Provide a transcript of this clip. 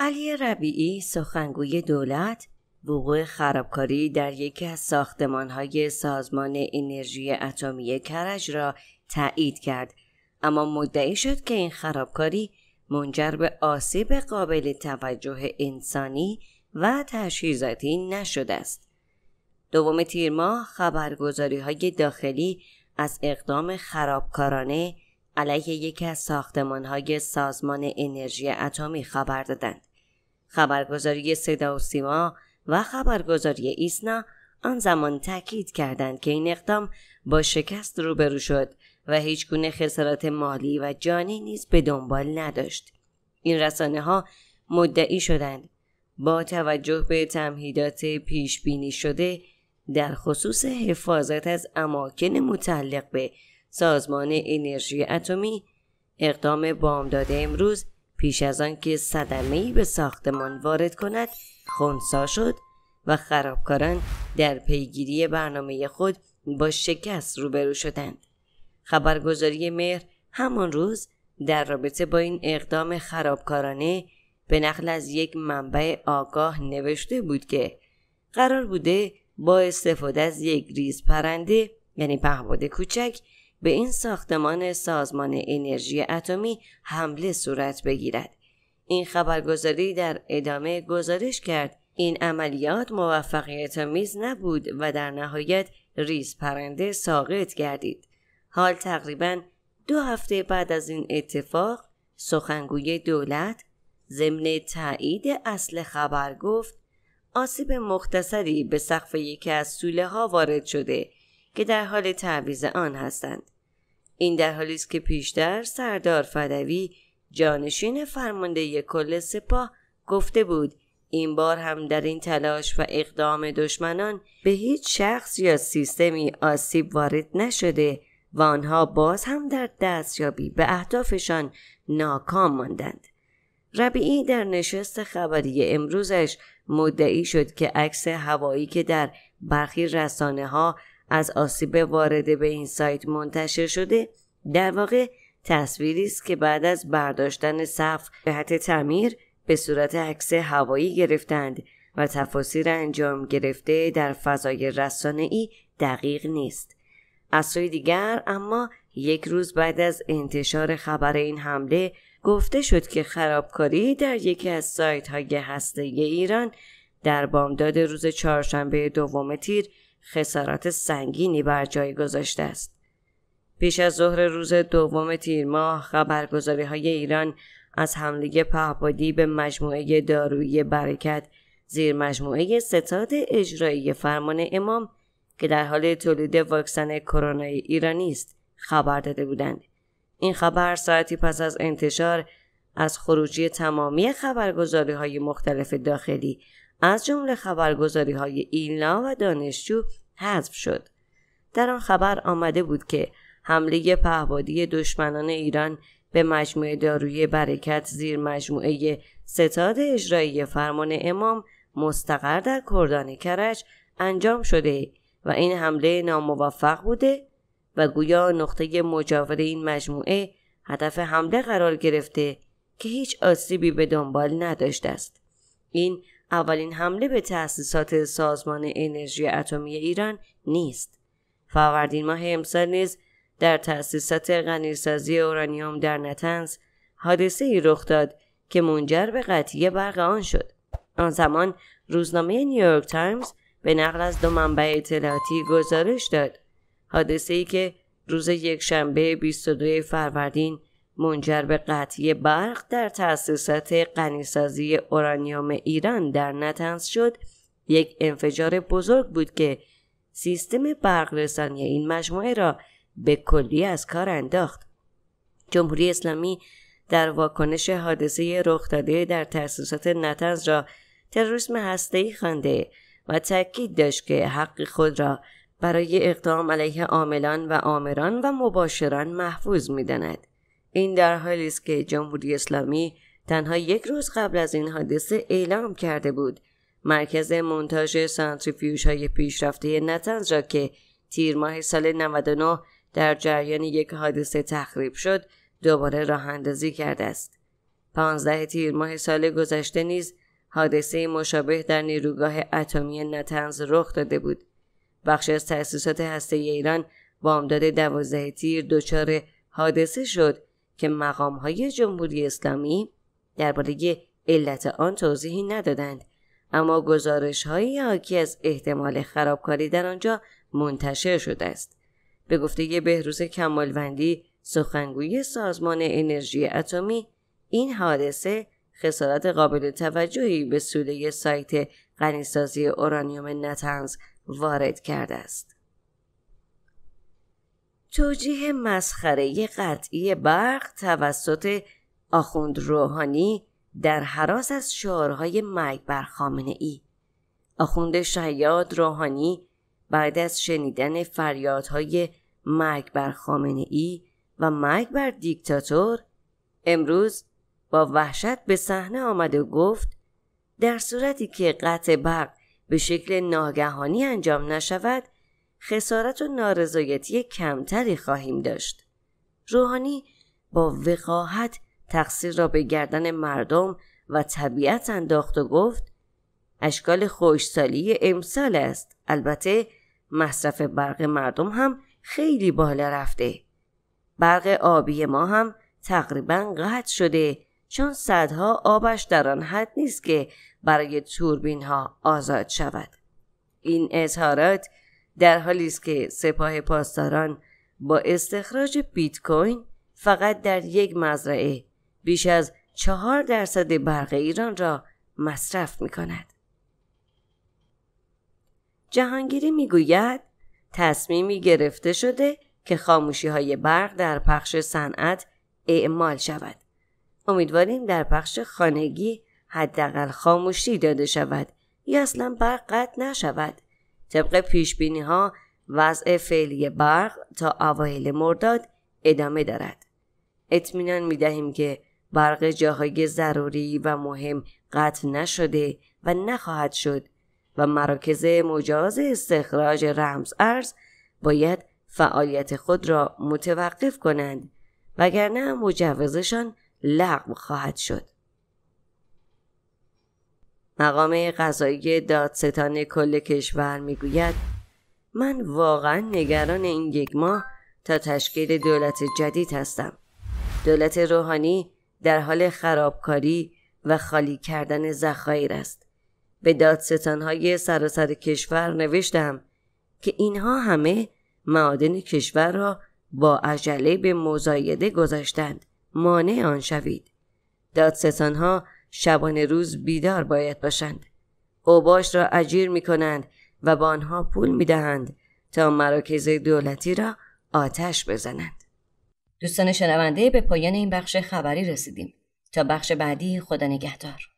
علی ربیعی سخنگوی دولت وقوع خرابکاری در یکی از های سازمان انرژی اتمی کرج را تایید کرد اما مدعی شد که این خرابکاری منجر به آسیب قابل توجه انسانی و تجهیزاتی نشده است دوم تیر ماه خبرگزاری های داخلی از اقدام خرابکارانه علیه یکی از ساختمانهای سازمان انرژی اتمی خبر دادند. خبرگزاری صدا و سیما و خبرگزاری ایسنا آن زمان تاکید کردند که این اقدام با شکست روبرو شد و هیچ گونه خسارات مالی و جانی نیز به دنبال نداشت. این رسانه ها مدعی شدند با توجه به تمهیدات پیش بینی شده در خصوص حفاظت از اماکن متعلق به سازمان انرژی اتمی اقدام بامداد امروز پیش از آن که صدمه به ساختمان وارد کند خونسا شد و خرابکاران در پیگیری برنامه خود با شکست روبرو شدند. خبرگزاری مهر همان روز در رابطه با این اقدام خرابکارانه به نقل از یک منبع آگاه نوشته بود که قرار بوده با استفاده از یک ریز پرنده یعنی پهباد کوچک به این ساختمان سازمان انرژی اتمی حمله صورت بگیرد. این خبرگزاری در ادامه گزارش کرد این عملیات موفقیت میز نبود و در نهایت ریز پرنده ساقط گردید. حال تقریبا دو هفته بعد از این اتفاق سخنگوی دولت ضمن تایید اصل خبر گفت آسیب مختصری به سقف یکی از سوله ها وارد شده که در حال تعویز آن هستند. این در حالی است که پیشتر سردار فدوی جانشین فرمانده کل سپاه گفته بود این بار هم در این تلاش و اقدام دشمنان به هیچ شخص یا سیستمی آسیب وارد نشده و آنها باز هم در دستیابی به اهدافشان ناکام ماندند. ربیعی در نشست خبری امروزش مدعی شد که عکس هوایی که در برخی رسانه ها از آسیب وارده به این سایت منتشر شده در واقع تصویری است که بعد از برداشتن صف جهت تعمیر به صورت عکس هوایی گرفتند و تفاصیل انجام گرفته در فضای ای دقیق نیست. از سوی دیگر اما یک روز بعد از انتشار خبر این حمله گفته شد که خرابکاری در یکی از سایت های هسته ایران در بامداد روز چهارشنبه دوم تیر خسارات سنگینی بر جای گذاشته است. پیش از ظهر روز دوم تیر ماه خبرگزاری های ایران از حمله پهپادی به مجموعه دارویی برکت زیر مجموعه ستاد اجرایی فرمان امام که در حال تولید واکسن کرونا ایرانی است خبر داده بودند این خبر ساعتی پس از انتشار از خروجی تمامی خبرگزاری های مختلف داخلی از جمله خبرگزاری های ایلنا و دانشجو حذف شد در آن خبر آمده بود که حمله پهبادی دشمنان ایران به مجموعه داروی برکت زیر مجموعه ستاد اجرایی فرمان امام مستقر در کردان کرج انجام شده و این حمله ناموفق بوده و گویا نقطه مجاور این مجموعه هدف حمله قرار گرفته که هیچ آسیبی به دنبال نداشته است. این اولین حمله به تأسیسات سازمان انرژی اتمی ایران نیست. فروردین ماه امسال نیز در تأسیسات غنیسازی اورانیوم در نتنز حادثه ای رخ داد که منجر به قطعی برق آن شد. آن زمان روزنامه نیویورک تایمز به نقل از دو منبع اطلاعاتی گزارش داد. حادثه ای که روز یک شنبه 22 فروردین منجر به قطعی برق در تأسیسات غنیسازی اورانیوم ایران در نتنز شد یک انفجار بزرگ بود که سیستم برق رسانی این مجموعه را به کلی از کار انداخت جمهوری اسلامی در واکنش حادثه رخ داده در تأسیسات نتنز را تروریسم هسته‌ای خوانده و تأکید داشت که حق خود را برای اقدام علیه عاملان و آمران و مباشران محفوظ میداند این در حالی است که جمهوری اسلامی تنها یک روز قبل از این حادثه اعلام کرده بود مرکز مونتاژ سانتریفیوژهای پیشرفته نتنز را که تیر ماه سال 99 در جریان یک حادثه تخریب شد دوباره راه اندازی کرده است. 15 تیر ماه سال گذشته نیز حادثه مشابه در نیروگاه اتمی نتنز رخ داده بود. بخش از تأسیسات هسته ایران بامداد دوازده تیر دچار حادثه شد که مقام های جمهوری اسلامی درباره علت آن توضیحی ندادند اما گزارش های حاکی از احتمال خرابکاری در آنجا منتشر شده است. به گفته بهروز کمالوندی سخنگوی سازمان انرژی اتمی این حادثه خسارت قابل توجهی به سوله سایت غنیسازی اورانیوم نتنز وارد کرده است. توجیه مسخره قطعی برق توسط آخوند روحانی در حراس از شعارهای مرگ بر ای آخوند شیاد روحانی بعد از شنیدن فریادهای مرگ بر خامنه ای و مرگ بر دیکتاتور امروز با وحشت به صحنه آمد و گفت در صورتی که قطع برق به شکل ناگهانی انجام نشود خسارت و نارضایتی کمتری خواهیم داشت روحانی با وقاحت تقصیر را به گردن مردم و طبیعت انداخت و گفت اشکال خوشسالی امسال است البته مصرف برق مردم هم خیلی بالا رفته. برق آبی ما هم تقریبا قطع شده چون صدها آبش در آن حد نیست که برای توربین ها آزاد شود. این اظهارات در حالی است که سپاه پاسداران با استخراج بیت کوین فقط در یک مزرعه بیش از چهار درصد برق ایران را مصرف می کند. جهانگیری میگوید تصمیمی گرفته شده که خاموشی های برق در پخش صنعت اعمال شود. امیدواریم در پخش خانگی حداقل خاموشی داده شود یا اصلا برق قطع نشود. طبق پیش بینی ها وضع فعلی برق تا اوایل مرداد ادامه دارد. اطمینان می دهیم که برق جاهای ضروری و مهم قطع نشده و نخواهد شد و مراکز مجاز استخراج رمز ارز باید فعالیت خود را متوقف کنند وگرنه مجوزشان لغو خواهد شد. مقام قضایی دادستان کل کشور میگوید من واقعا نگران این یک ماه تا تشکیل دولت جدید هستم. دولت روحانی در حال خرابکاری و خالی کردن ذخایر است. به دادستانهای سراسر کشور نوشتم که اینها همه معادن کشور را با عجله به مزایده گذاشتند مانع آن شوید دادستانها شبانه روز بیدار باید باشند اوباش را اجیر می کنند و با آنها پول می دهند تا مراکز دولتی را آتش بزنند دوستان شنونده به پایان این بخش خبری رسیدیم تا بخش بعدی خدا نگهدار